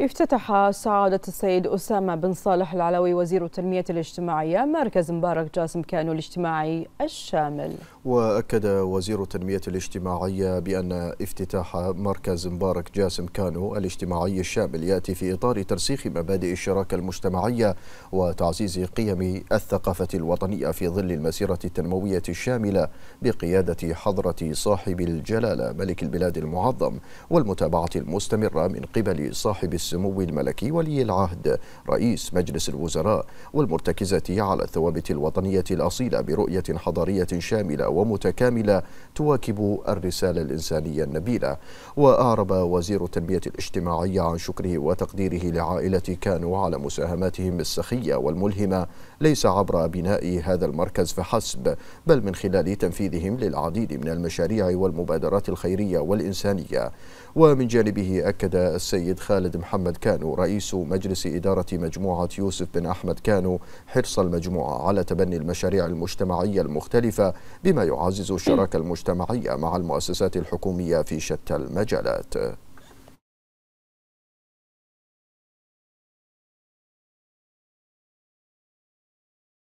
افتتح سعادة السيد أسامة بن صالح العلوي وزير التنمية الاجتماعية مركز مبارك جاسم كانو الاجتماعي الشامل وأكد وزير التنمية الاجتماعية بأن افتتاح مركز مبارك جاسم كانو الاجتماعي الشامل يأتي في إطار ترسيخ مبادئ الشراكة المجتمعية وتعزيز قيم الثقافة الوطنية في ظل المسيرة التنموية الشاملة بقيادة حضرة صاحب الجلالة ملك البلاد المعظم والمتابعة المستمرة من قبل صاحب السمو الملكي ولي العهد رئيس مجلس الوزراء والمرتكزة على الثوابت الوطنية الأصيلة برؤية حضارية شاملة ومتكاملة تواكب الرسالة الإنسانية النبيلة وأعرب وزير التنمية الاجتماعية عن شكره وتقديره لعائلة كانوا على مساهماتهم السخية والملهمة ليس عبر بناء هذا المركز فحسب بل من خلال تنفيذهم للعديد من المشاريع والمبادرات الخيرية والإنسانية ومن جانبه أكد السيد خالد محمد محمد كانو رئيس مجلس إدارة مجموعة يوسف بن أحمد كانو حرص المجموعة على تبني المشاريع المجتمعية المختلفة بما يعزز الشراكة المجتمعية مع المؤسسات الحكومية في شتى المجالات